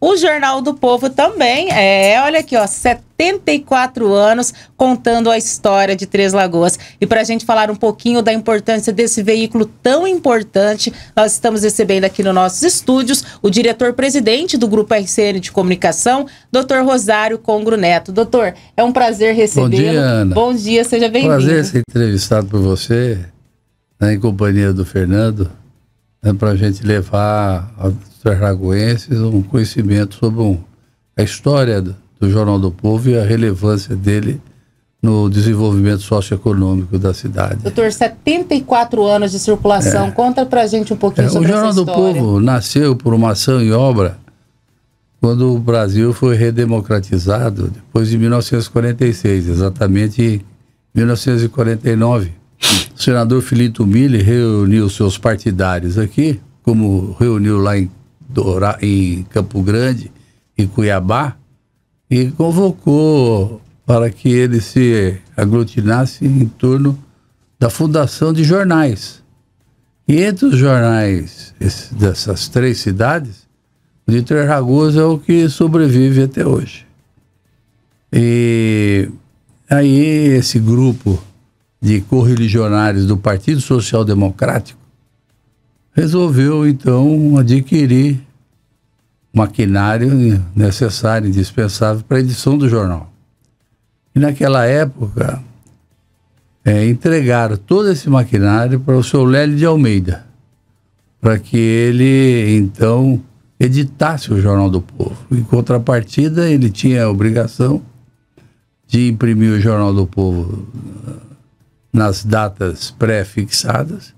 O Jornal do Povo também é, olha aqui, ó, 74 anos contando a história de Três Lagoas. E para a gente falar um pouquinho da importância desse veículo tão importante, nós estamos recebendo aqui nos nossos estúdios o diretor-presidente do Grupo RCN de Comunicação, doutor Rosário Congro Neto. Doutor, é um prazer recebê-lo. Bom dia, Ana. Bom dia, seja bem-vindo. Prazer ser entrevistado por você, né, em companhia do Fernando, né, para a gente levar a pernambuquenses um conhecimento sobre um, a história do, Jornal do Povo e a relevância dele no desenvolvimento socioeconômico da cidade. Doutor, 74 anos de circulação, é. conta pra gente um pouquinho é, sobre O Jornal do Povo nasceu por uma ação e obra quando o Brasil foi redemocratizado, depois de 1946, exatamente em 1949. O senador Filinto Mille reuniu seus partidários aqui, como reuniu lá em Doura, em Campo Grande e Cuiabá, e convocou para que ele se aglutinasse em torno da fundação de jornais. E entre os jornais esse, dessas três cidades, o de Três Ragos é o que sobrevive até hoje. E aí esse grupo de correligionários do Partido Social Democrático resolveu então adquirir maquinário necessário, indispensável para a edição do jornal. E naquela época, é, entregaram todo esse maquinário para o seu Lélio de Almeida, para que ele então editasse o Jornal do Povo. Em contrapartida, ele tinha a obrigação de imprimir o Jornal do Povo eh, nas datas pré-fixadas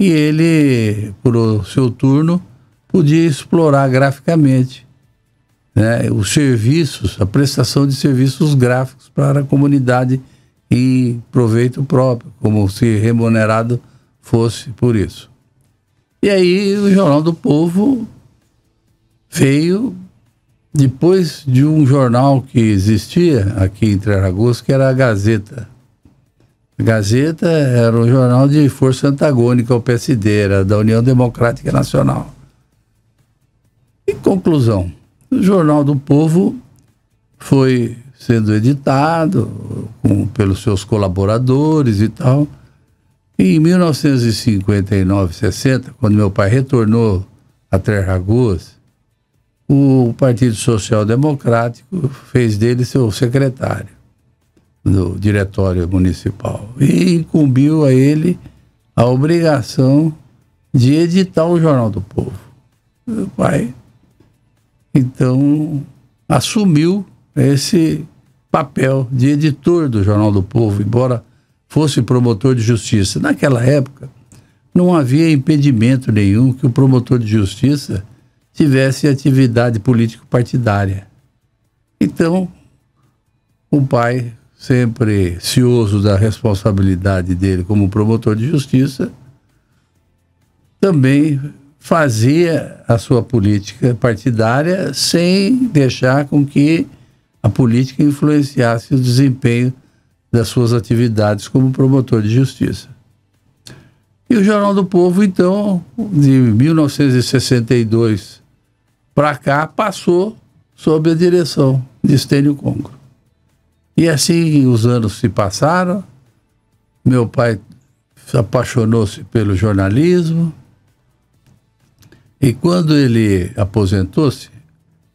e ele, por seu turno, podia explorar graficamente né, os serviços, a prestação de serviços gráficos para a comunidade em proveito próprio, como se remunerado fosse por isso. E aí o Jornal do Povo veio depois de um jornal que existia aqui em Traragos, que era a Gazeta Gazeta era um jornal de força antagônica ao PSD, era da União Democrática Nacional. Em conclusão, o Jornal do Povo foi sendo editado com, pelos seus colaboradores e tal. E em 1959, 60, quando meu pai retornou a Três Lagoas, o Partido Social Democrático fez dele seu secretário do Diretório Municipal e incumbiu a ele a obrigação de editar o Jornal do Povo. Meu pai, então, assumiu esse papel de editor do Jornal do Povo, embora fosse promotor de justiça. Naquela época, não havia impedimento nenhum que o promotor de justiça tivesse atividade político-partidária. Então, o pai sempre cioso da responsabilidade dele como promotor de justiça, também fazia a sua política partidária sem deixar com que a política influenciasse o desempenho das suas atividades como promotor de justiça. E o Jornal do Povo, então, de 1962 para cá, passou sob a direção de Estênio Congo. E assim os anos se passaram. Meu pai apaixonou-se pelo jornalismo. E quando ele aposentou-se,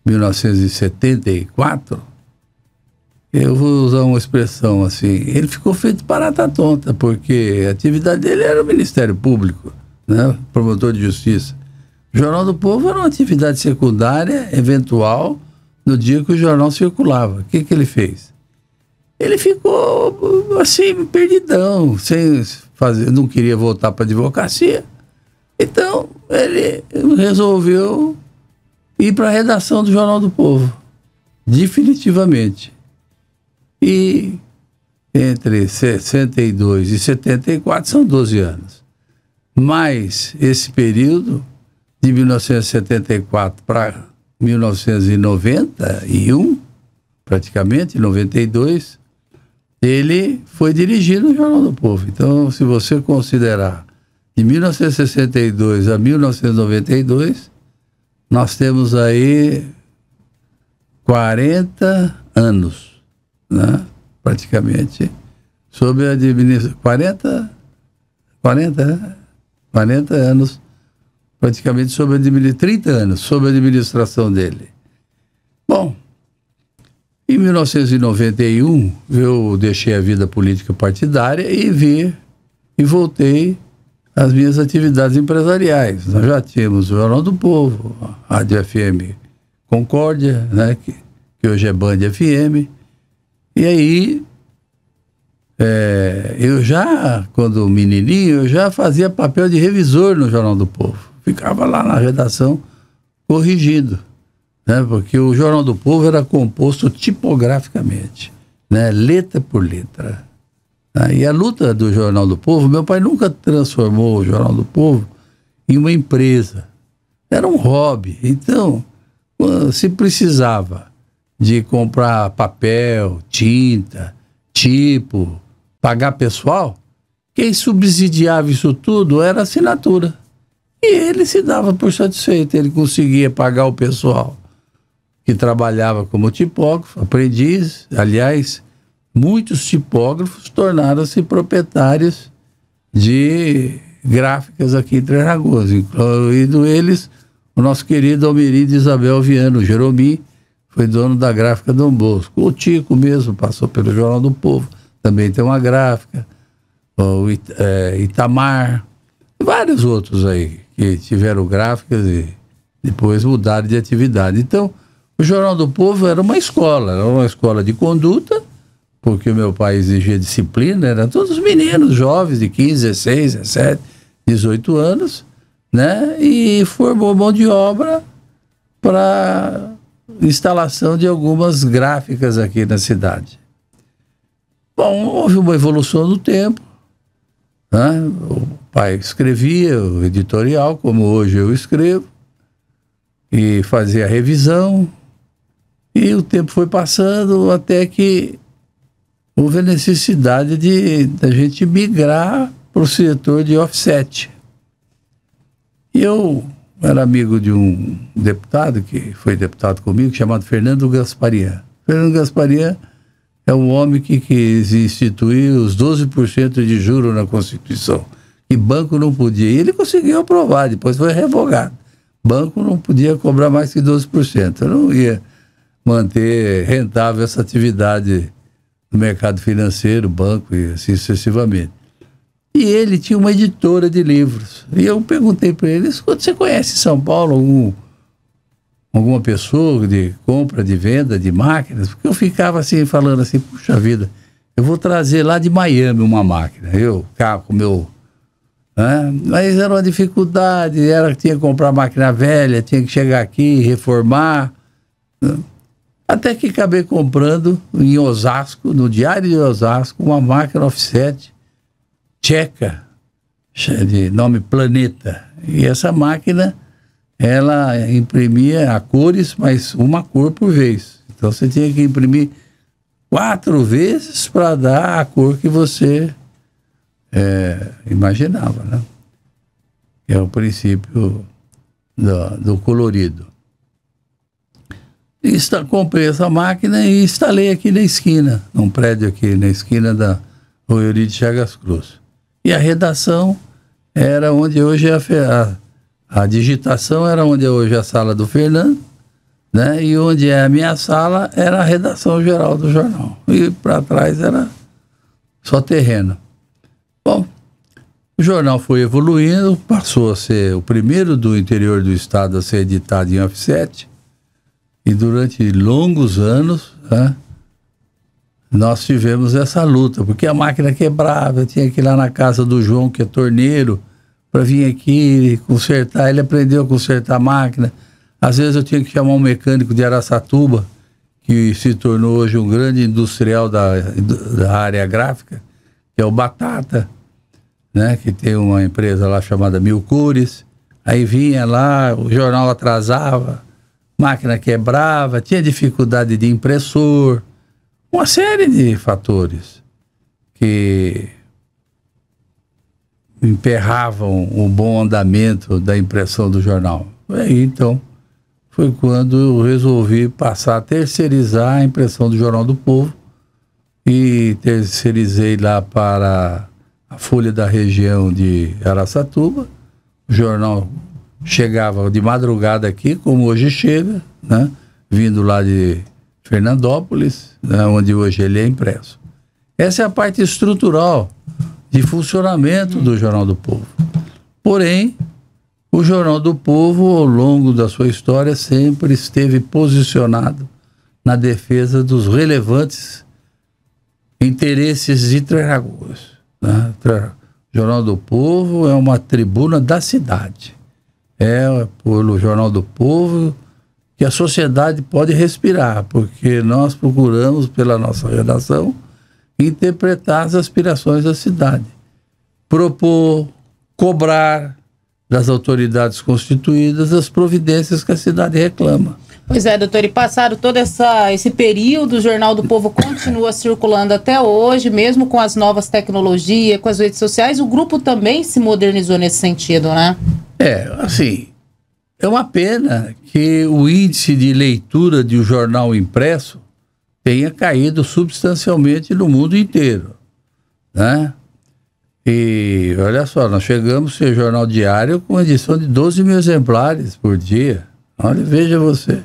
em 1974, eu vou usar uma expressão assim, ele ficou feito parata tonta, porque a atividade dele era o Ministério Público, né? promotor de justiça. O Jornal do Povo era uma atividade secundária, eventual, no dia que o jornal circulava. O que, que ele fez? ele ficou assim, perdidão, sem fazer, não queria voltar para a advocacia. Então, ele resolveu ir para a redação do Jornal do Povo, definitivamente. E entre 62 e 74 são 12 anos. Mas esse período, de 1974 para 1991, praticamente, 92, ele foi dirigido no Jornal do Povo. Então, se você considerar de 1962 a 1992, nós temos aí 40 anos, né? praticamente, sob a administração. 40, 40, 40 anos, praticamente sob a administração. 30 anos sob a administração dele. Bom, em 1991, eu deixei a vida política partidária e vi e voltei às minhas atividades empresariais. Nós já tínhamos o Jornal do Povo, a Rádio FM Concórdia, né, que, que hoje é Band FM. E aí, é, eu já, quando menininho, eu já fazia papel de revisor no Jornal do Povo. Ficava lá na redação corrigindo né? porque o Jornal do Povo era composto tipograficamente, né? letra por letra. Né? E a luta do Jornal do Povo, meu pai nunca transformou o Jornal do Povo em uma empresa. Era um hobby. Então, se precisava de comprar papel, tinta, tipo, pagar pessoal, quem subsidiava isso tudo era a assinatura. E ele se dava por satisfeito, ele conseguia pagar o pessoal que trabalhava como tipógrafo, aprendiz, aliás, muitos tipógrafos tornaram-se proprietários de gráficas aqui em Três Lagoas, incluindo eles o nosso querido Almerido Isabel Viano, Jeromi, foi dono da gráfica Dom Bosco. O Tico mesmo passou pelo Jornal do Povo, também tem uma gráfica. O It é, Itamar, vários outros aí que tiveram gráficas e depois mudaram de atividade. Então, o Jornal do Povo era uma escola, era uma escola de conduta, porque meu pai exigia disciplina, eram todos meninos jovens de 15, 16, 17, 18 anos, né? E formou mão de obra para instalação de algumas gráficas aqui na cidade. Bom, houve uma evolução do tempo. Né? O pai escrevia o editorial, como hoje eu escrevo, e fazia a revisão, e o tempo foi passando até que houve a necessidade de da gente migrar para o setor de offset. E eu era amigo de um deputado que foi deputado comigo, chamado Fernando Gasparian. Fernando Gasparian é um homem que quis instituir os 12% de juro na Constituição, que banco não podia. E ele conseguiu aprovar, depois foi revogado. Banco não podia cobrar mais que 12%. Eu não ia manter rentável essa atividade no mercado financeiro, banco e assim sucessivamente. E ele tinha uma editora de livros. E eu perguntei para ele: você conhece São Paulo algum, alguma pessoa de compra, de venda de máquinas? Porque eu ficava assim, falando assim: puxa vida, eu vou trazer lá de Miami uma máquina. Eu, cá com meu. Né? Mas era uma dificuldade, era que tinha que comprar máquina velha, tinha que chegar aqui, reformar. Né? Até que acabei comprando em Osasco, no Diário de Osasco, uma máquina offset tcheca, de nome Planeta. E essa máquina, ela imprimia a cores, mas uma cor por vez. Então você tinha que imprimir quatro vezes para dar a cor que você é, imaginava, né? É o princípio do, do colorido comprei essa máquina e instalei aqui na esquina, num prédio aqui na esquina da Rua Euri de Chagas Cruz. E a redação era onde hoje é a, a, a digitação era onde é hoje a sala do Fernando, né? E onde é a minha sala era a redação geral do jornal. E para trás era só terreno. Bom, o jornal foi evoluindo, passou a ser o primeiro do interior do estado a ser editado em offset e durante longos anos, né, nós tivemos essa luta, porque a máquina quebrava, eu tinha que ir lá na casa do João, que é torneiro, para vir aqui consertar. Ele aprendeu a consertar a máquina. Às vezes eu tinha que chamar um mecânico de Araçatuba, que se tornou hoje um grande industrial da, da área gráfica, que é o Batata, né? que tem uma empresa lá chamada Mil Cores. Aí vinha lá, o jornal atrasava, máquina quebrava, tinha dificuldade de impressor, uma série de fatores que emperravam o bom andamento da impressão do jornal. Aí então foi quando eu resolvi passar a terceirizar a impressão do Jornal do Povo e terceirizei lá para a Folha da Região de Araçatuba, o jornal chegava de madrugada aqui, como hoje chega, né? vindo lá de Fernandópolis, né? onde hoje ele é impresso. Essa é a parte estrutural de funcionamento do Jornal do Povo. Porém, o Jornal do Povo, ao longo da sua história, sempre esteve posicionado na defesa dos relevantes interesses de Três Lagoas. Né? Jornal do Povo é uma tribuna da cidade é pelo Jornal do Povo, que a sociedade pode respirar, porque nós procuramos, pela nossa redação, interpretar as aspirações da cidade, propor, cobrar das autoridades constituídas as providências que a cidade reclama. Pois é, doutor, e passado todo essa, esse período, o Jornal do Povo continua circulando até hoje, mesmo com as novas tecnologias, com as redes sociais, o grupo também se modernizou nesse sentido, né? É, assim, é uma pena que o índice de leitura de um jornal impresso tenha caído substancialmente no mundo inteiro, né? E olha só, nós chegamos a ser jornal diário com edição de 12 mil exemplares por dia. Olha, veja você.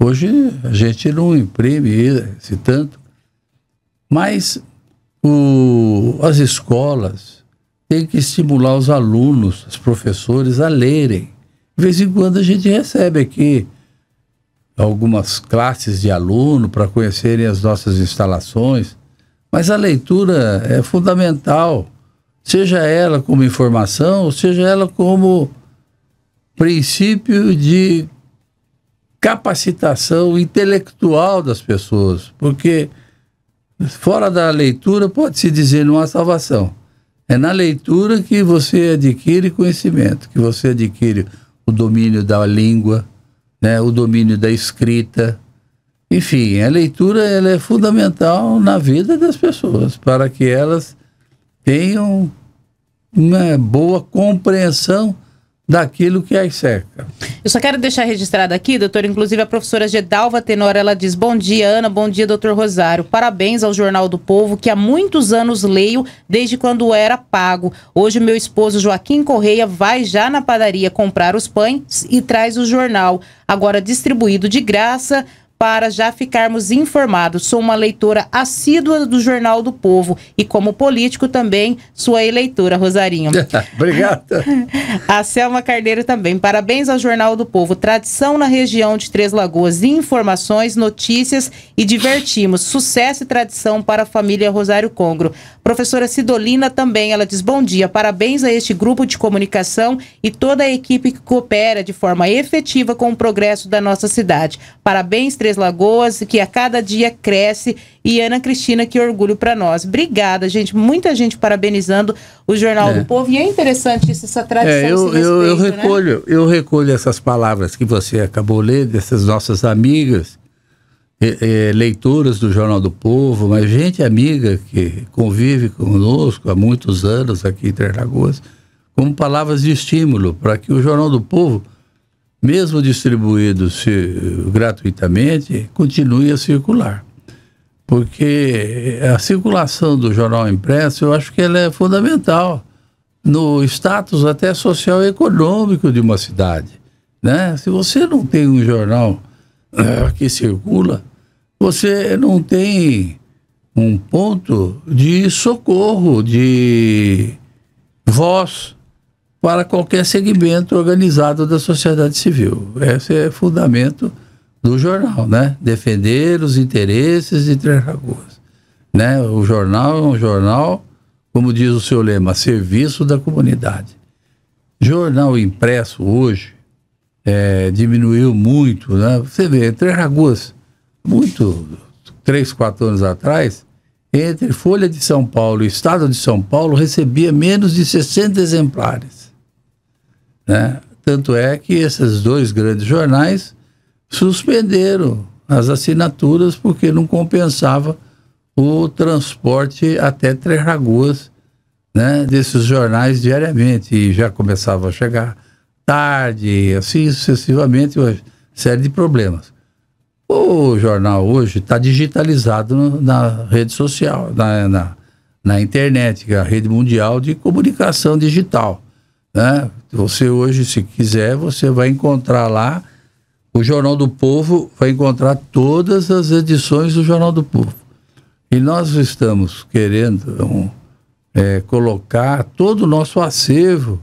Hoje a gente não imprime esse tanto. Mas o, as escolas, tem que estimular os alunos, os professores a lerem. De vez em quando a gente recebe aqui algumas classes de aluno para conhecerem as nossas instalações, mas a leitura é fundamental, seja ela como informação, seja ela como princípio de capacitação intelectual das pessoas, porque fora da leitura pode se dizer não há salvação. É na leitura que você adquire conhecimento, que você adquire o domínio da língua, né, o domínio da escrita. Enfim, a leitura ela é fundamental na vida das pessoas, para que elas tenham uma boa compreensão daquilo que as cerca. Eu só quero deixar registrado aqui, doutor, inclusive a professora Gedalva Tenor, ela diz, bom dia Ana, bom dia doutor Rosário, parabéns ao Jornal do Povo, que há muitos anos leio, desde quando era pago. Hoje meu esposo Joaquim Correia vai já na padaria comprar os pães e traz o jornal, agora distribuído de graça, para já ficarmos informados. Sou uma leitora assídua do Jornal do Povo e, como político, também sua eleitora, Rosarinho. Obrigada. A Selma Carneiro também. Parabéns ao Jornal do Povo. Tradição na região de Três Lagoas. Informações, notícias e divertimos. Sucesso e tradição para a família Rosário Congro. Professora Sidolina também, ela diz: bom dia, parabéns a este grupo de comunicação e toda a equipe que coopera de forma efetiva com o progresso da nossa cidade. Parabéns, Três Lagoas, que a cada dia cresce. E Ana Cristina, que orgulho para nós. Obrigada, gente. Muita gente parabenizando o Jornal é. do Povo. E é interessante isso, essa tradição. É, eu, respeito, eu, eu, né? recolho, né? eu recolho essas palavras que você acabou lendo, dessas nossas amigas, é, do Jornal do Povo, mas gente amiga que convive conosco há muitos anos aqui em Três Lagoas, como palavras de estímulo para que o Jornal do Povo mesmo distribuído gratuitamente, continue a circular. Porque a circulação do jornal impresso, eu acho que ela é fundamental no status até social e econômico de uma cidade. Né? Se você não tem um jornal eh, que circula, você não tem um ponto de socorro, de voz para qualquer segmento organizado da sociedade civil. Esse é fundamento do jornal, né? Defender os interesses de Três Lagoas, né? O jornal é um jornal, como diz o seu lema, serviço da comunidade. Jornal impresso hoje é, diminuiu muito, né? Você vê, Três Lagoas, muito, três, quatro anos atrás, entre Folha de São Paulo e Estado de São Paulo, recebia menos de 60 exemplares. Né? Tanto é que esses dois grandes jornais suspenderam as assinaturas porque não compensava o transporte até Três Lagoas né, desses jornais diariamente. E já começava a chegar tarde, assim sucessivamente, uma série de problemas. O jornal hoje está digitalizado no, na rede social, na, na, na internet, que é a rede mundial de comunicação digital. Né? Você hoje, se quiser, você vai encontrar lá. O Jornal do Povo vai encontrar todas as edições do Jornal do Povo. E nós estamos querendo é, colocar todo o nosso acervo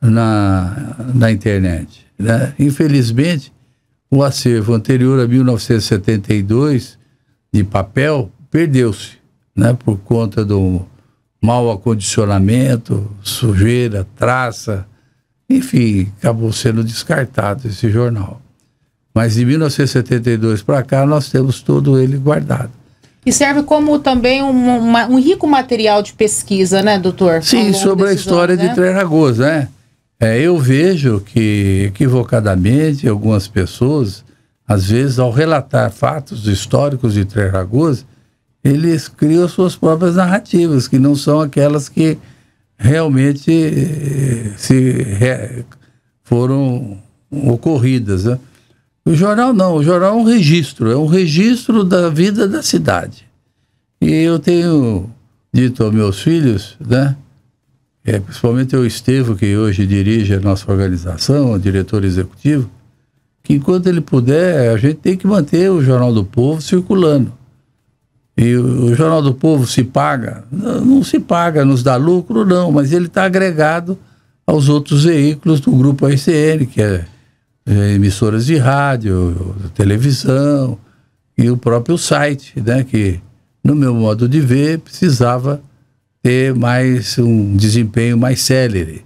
na, na internet. Né? Infelizmente, o acervo anterior a 1972, de papel, perdeu-se né? por conta do, mau acondicionamento, sujeira, traça. Enfim, acabou sendo descartado esse jornal. Mas de 1972 para cá, nós temos todo ele guardado. E serve como também um, uma, um rico material de pesquisa, né, doutor? Sim, sobre a história anos, né? de Três né? É, eu vejo que, equivocadamente, algumas pessoas, às vezes, ao relatar fatos históricos de Três Lagoas, eles criam suas próprias narrativas, que não são aquelas que realmente eh, se foram ocorridas. Né? O jornal não, o jornal é um registro, é um registro da vida da cidade. E eu tenho dito aos meus filhos, né? É, principalmente o Estevo, que hoje dirige a nossa organização, o diretor executivo, que enquanto ele puder, a gente tem que manter o Jornal do Povo circulando. E o Jornal do Povo se paga? Não, se paga, nos dá lucro, não, mas ele está agregado aos outros veículos do grupo RCN, que é, é, emissoras de rádio, televisão e o próprio site, né, que, no meu modo de ver, precisava ter mais um desempenho mais célere.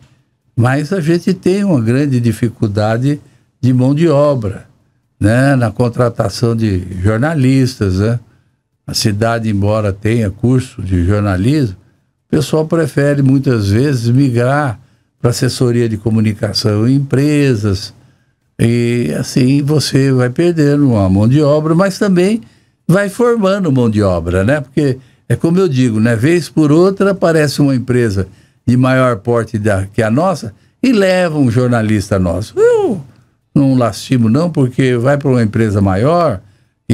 Mas a gente tem uma grande dificuldade de mão de obra, né, na contratação de jornalistas, né? A cidade, embora tenha curso de jornalismo, o pessoal prefere muitas vezes migrar para assessoria de comunicação em empresas. E assim você vai perdendo uma mão de obra, mas também vai formando mão de obra, né? Porque é como eu digo, né? Vez por outra aparece uma empresa de maior porte da, que a nossa e leva um jornalista nosso. Eu não lastimo não, porque vai para uma empresa maior,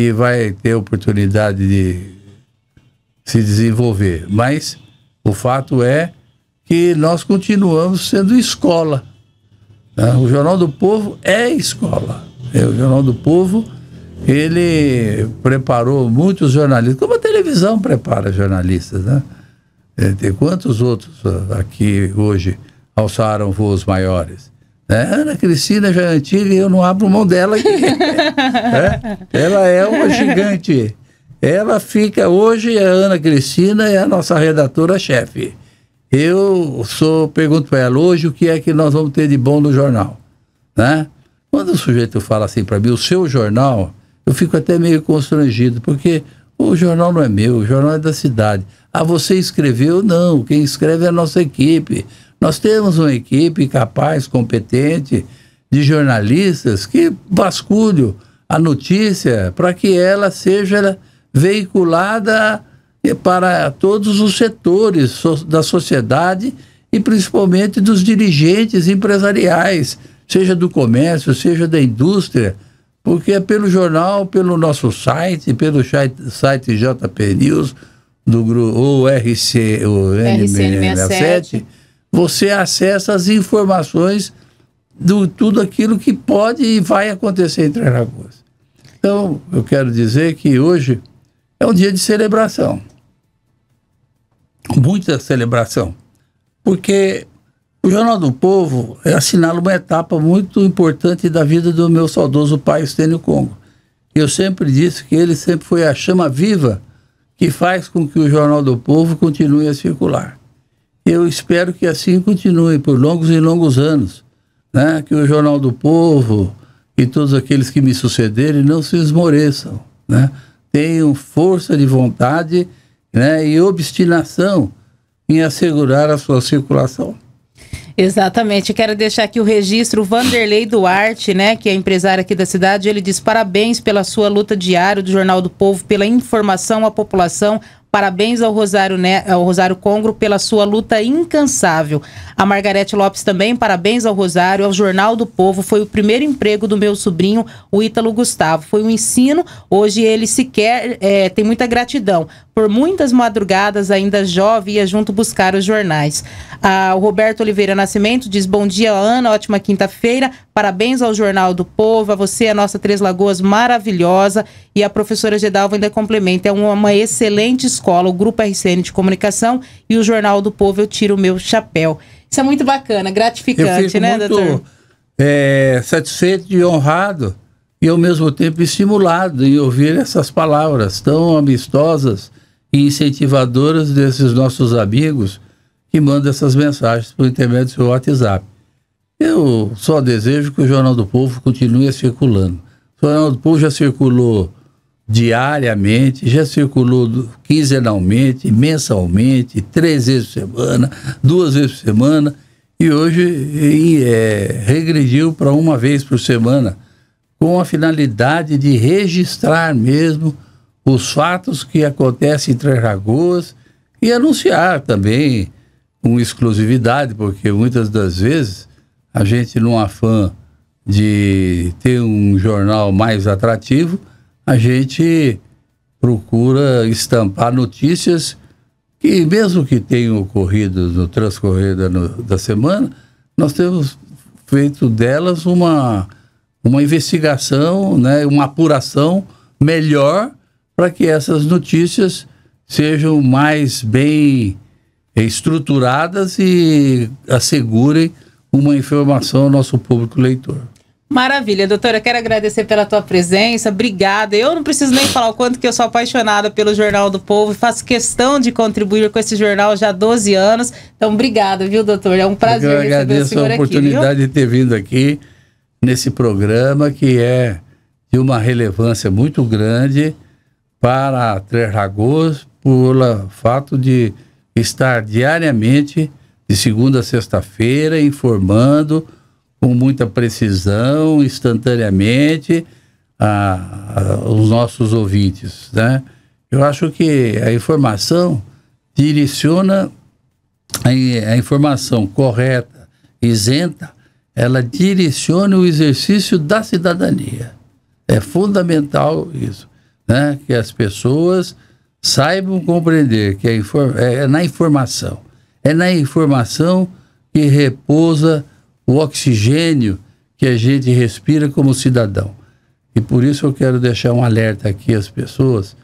e vai ter oportunidade de se desenvolver. Mas o fato é que nós continuamos sendo escola. Né? O Jornal do Povo é escola. É, o Jornal do Povo, ele preparou muitos jornalistas, como a televisão prepara jornalistas, né? É, tem quantos outros aqui hoje alçaram voos maiores? É, Ana Cristina já é antiga e eu não abro mão dela. é, ela é uma gigante. Ela fica hoje, a é Ana Cristina é a nossa redatora-chefe. Eu sou, pergunto para ela hoje o que é que nós vamos ter de bom no jornal. Né? Quando o sujeito fala assim para mim, o seu jornal, eu fico até meio constrangido, porque o jornal não é meu, o jornal é da cidade. Ah, você escreveu? Não, quem escreve é a nossa equipe. Nós temos uma equipe capaz, competente, de jornalistas que vasculham a notícia para que ela seja veiculada para todos os setores da sociedade e principalmente dos dirigentes empresariais, seja do comércio, seja da indústria, porque é pelo jornal, pelo nosso site, pelo site JP News do grupo, ou RC, ou RCN67, você acessa as informações do tudo aquilo que pode e vai acontecer em Três Lagoas. Então, eu quero dizer que hoje é um dia de celebração. Muita celebração. Porque o Jornal do Povo assinala uma etapa muito importante da vida do meu saudoso pai, Estênio Congo. Eu sempre disse que ele sempre foi a chama viva que faz com que o Jornal do Povo continue a circular. Eu espero que assim continue por longos e longos anos, né? que o Jornal do Povo e todos aqueles que me sucederem não se esmoreçam, né? tenham força de vontade né? e obstinação em assegurar a sua circulação. Exatamente. Quero deixar aqui o registro o Vanderlei Duarte, né, que é empresário aqui da cidade. Ele diz parabéns pela sua luta diária do Jornal do Povo, pela informação à população, Parabéns ao Rosário, né, ao Rosário Congro pela sua luta incansável. A Margarete Lopes também, parabéns ao Rosário, ao Jornal do Povo. Foi o primeiro emprego do meu sobrinho, o Ítalo Gustavo. Foi um ensino, hoje ele sequer é, tem muita gratidão. Por muitas madrugadas, ainda jovem, ia junto buscar os jornais. Ah, o Roberto Oliveira Nascimento diz: Bom dia, Ana, ótima quinta-feira. Parabéns ao Jornal do Povo, a você, a nossa Três Lagoas maravilhosa. E a professora Gedalva ainda complementa: é uma, excelente escola, o Grupo RCN de Comunicação e o Jornal do Povo, eu tiro o meu chapéu. Isso é muito bacana, gratificante, né, muito, doutor? É, satisfeito e honrado e ao mesmo tempo estimulado em ouvir essas palavras tão amistosas e incentivadoras desses nossos amigos que mandam essas mensagens por intermédio do seu WhatsApp. Eu só desejo que o Jornal do Povo continue circulando. O Jornal do Povo já circulou diariamente, já circulou quinzenalmente, mensalmente, três vezes por semana, duas vezes por semana, e hoje e, é, regrediu para uma vez por semana, com a finalidade de registrar mesmo os fatos que acontecem em Três Lagoas e anunciar também com exclusividade, porque muitas das vezes a gente, num afã de ter um jornal mais atrativo, a gente procura estampar notícias que, mesmo que tenham ocorrido no transcorrer da, no, da semana, nós temos feito delas uma, uma investigação, né, uma apuração melhor para que essas notícias sejam mais bem estruturadas e assegurem uma informação ao nosso público leitor. Maravilha, doutora, quero agradecer pela tua presença, obrigada. Eu não preciso nem falar o quanto que eu sou apaixonada pelo Jornal do Povo, faço questão de contribuir com esse jornal já há 12 anos. Então, obrigada, viu, doutor? É um prazer eu receber o senhor a oportunidade aqui, de ter vindo aqui nesse programa que é de uma relevância muito grande para Três Lagoas pelo fato de estar diariamente, de segunda a sexta-feira, informando com muita precisão, instantaneamente, a, a, os nossos ouvintes. Né? Eu acho que a informação direciona a, a informação correta, isenta, ela direciona o exercício da cidadania. É fundamental isso né? que as pessoas saibam compreender que é, é, na informação. É na informação que repousa o oxigênio que a gente respira como cidadão. E por isso eu quero deixar um alerta aqui às pessoas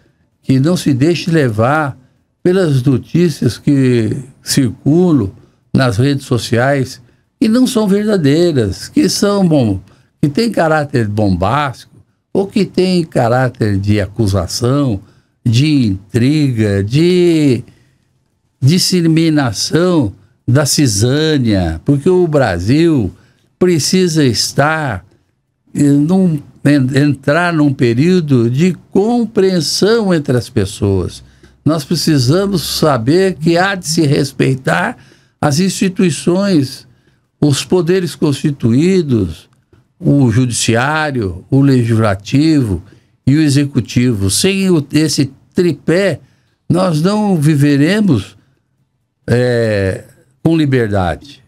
que não se deixe levar pelas notícias que circulam nas redes sociais que não são verdadeiras, que são bom, que tem caráter bombástico, ou que tem caráter de acusação, de intriga, de disseminação da cisânia, porque o Brasil precisa estar eh, num, entrar num período de compreensão entre as pessoas. Nós precisamos saber que há de se respeitar as instituições, os poderes constituídos, o judiciário, o legislativo e o executivo. Sem o, esse tripé, nós não viveremos é, com liberdade.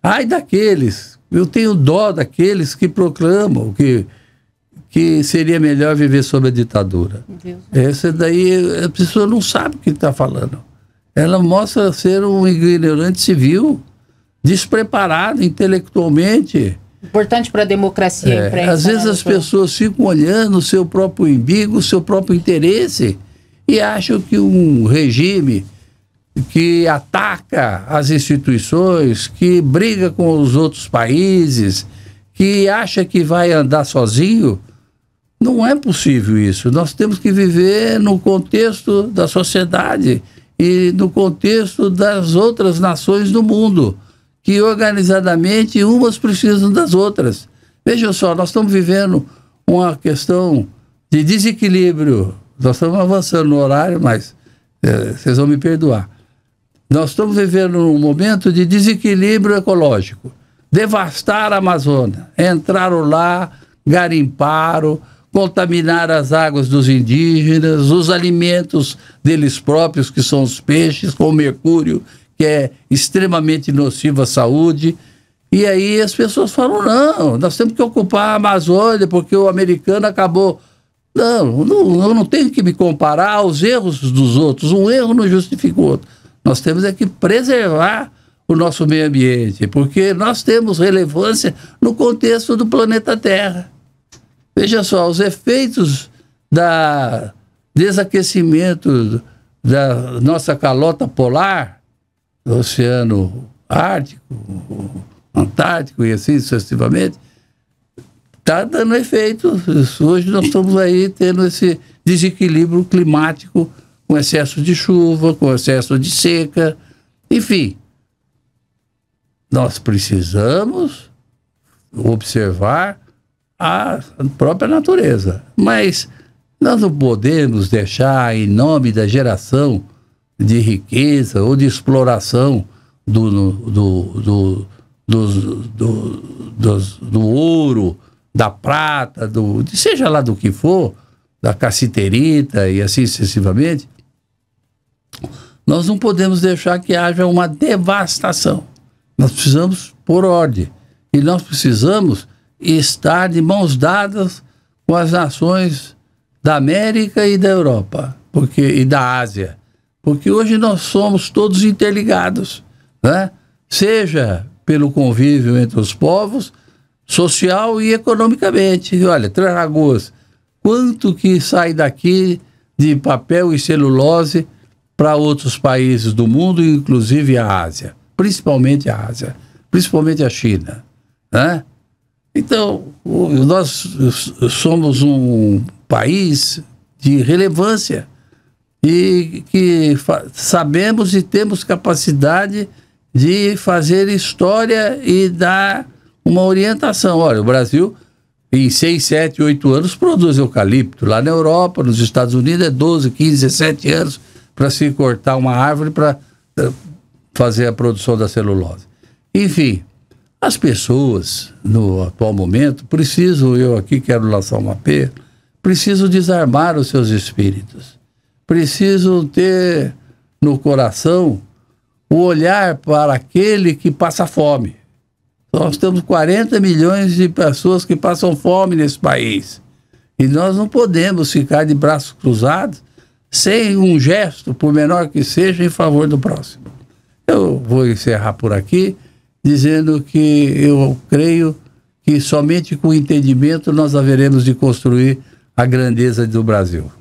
Ai daqueles, eu tenho dó daqueles que proclamam que, que seria melhor viver sob a ditadura. Essa daí, a pessoa não sabe o que está falando. Ela mostra ser um ignorante civil, despreparado intelectualmente Importante para a democracia. É, imprensa, às né, vezes as pessoas ficam olhando o seu próprio umbigo, o seu próprio interesse e acham que um regime que ataca as instituições, que briga com os outros países, que acha que vai andar sozinho, não é possível isso. Nós temos que viver no contexto da sociedade e no contexto das outras nações do mundo que organizadamente umas precisam das outras. Veja só, nós estamos vivendo uma questão de desequilíbrio. Nós estamos avançando no horário, mas é, vocês vão me perdoar. Nós estamos vivendo um momento de desequilíbrio ecológico. Devastar a Amazônia, entrar lá, garimparam, contaminar as águas dos indígenas, os alimentos deles próprios, que são os peixes, com mercúrio que é extremamente nocivo à saúde. E aí as pessoas falam: não, nós temos que ocupar a Amazônia porque o americano acabou. Não, não, eu não tenho que me comparar aos erros dos outros. Um erro não justifica o outro. Nós temos é que preservar o nosso meio ambiente, porque nós temos relevância no contexto do planeta Terra. Veja só, os efeitos da desaquecimento da nossa calota polar do Oceano Ártico, Antártico e assim sucessivamente, está dando efeito. Hoje nós estamos aí tendo esse desequilíbrio climático com excesso de chuva, com excesso de seca, enfim. Nós precisamos observar a própria natureza, mas nós não podemos deixar, em nome da geração de riqueza ou de exploração do, do, do, do, do ouro, da prata, do, seja lá do que for, da caciterita e assim sucessivamente, nós não podemos deixar que haja uma devastação. Nós precisamos por ordem. E nós precisamos estar de mãos dadas com as nações da América e da Europa porque, e da Ásia. Porque hoje nós somos todos interligados, né? seja pelo convívio entre os povos, social e economicamente. E olha, Três Lagoas, quanto que sai daqui de papel e celulose para outros países do mundo, inclusive a Ásia, principalmente a Ásia, principalmente a China, né? Então, nós somos um país de relevância e que sabemos e temos capacidade de fazer história e dar uma orientação. Olha, o Brasil, em 6, 7, 8 anos, produz eucalipto. Lá na Europa, nos Estados Unidos, é 12, 15, 17 anos para se cortar uma árvore para eh, fazer a produção da celulose. Enfim, as pessoas, no atual momento, precisam, eu aqui quero lançar um apelo, precisam desarmar os seus espíritos precisam ter no coração o olhar para aquele que passa fome. Então, nós temos 40 milhões de pessoas que passam fome nesse país. E nós não podemos ficar de braços cruzados sem um gesto, por menor que seja, em favor do próximo. Eu vou encerrar por aqui dizendo que eu creio que somente com o entendimento nós haveremos de construir a grandeza do Brasil.